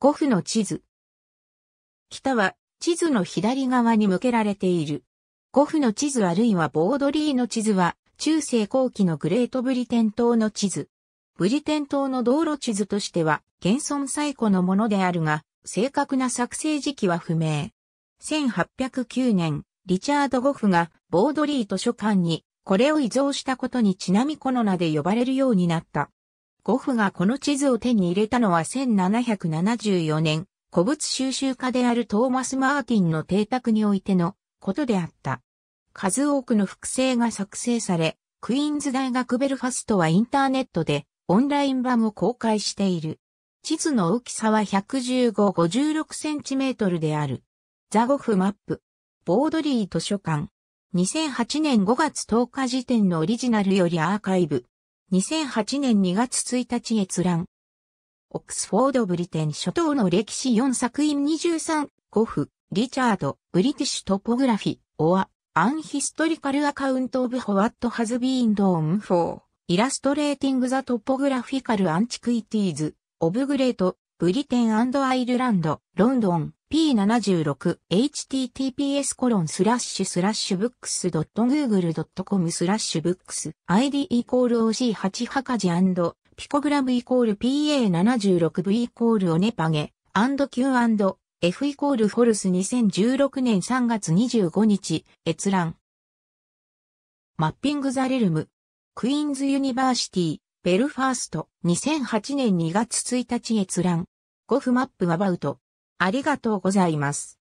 5府の地図。北は地図の左側に向けられている。5府の地図あるいはボードリーの地図は中世後期のグレートブリテン島の地図。ブリテン島の道路地図としては現存最古のものであるが、正確な作成時期は不明。1809年、リチャード・ゴフがボードリー図書館にこれを移贈したことにちなみこの名で呼ばれるようになった。ゴフがこの地図を手に入れたのは1774年、古物収集家であるトーマス・マーティンの邸宅においてのことであった。数多くの複製が作成され、クイーンズ大学ベルファストはインターネットでオンライン版を公開している。地図の大きさは115-56センチメートルである。ザゴフマップ。ボードリー図書館。2008年5月10日時点のオリジナルよりアーカイブ。2008年2月1日閲覧。オックスフォード・ブリテン諸島の歴史4作品23、ゴフ、リチャード、ブリティッシュ・トポグラフィ、オア、アンヒストリカル・アカウント・オブ・ホワット・ハズ・ビーン・ドーン・フォー、イラストレーティング・ザ・トポグラフィカル・アンチクイティーズ、オブ・グレート、ブリテンアイルランド、ロンドン、p76https コロンスラッシュスラッシュブックス .google.com スラッシュブックス id イコール OC8 ハカジピコグラムイコール PA76V イコールオネパゲ &Q&F イコールフォルス2016年3月25日閲覧マッピングザレルムクイーンズユニバーシティベルファースト2008年2月1日閲覧ゴフマップアバウトありがとうございます。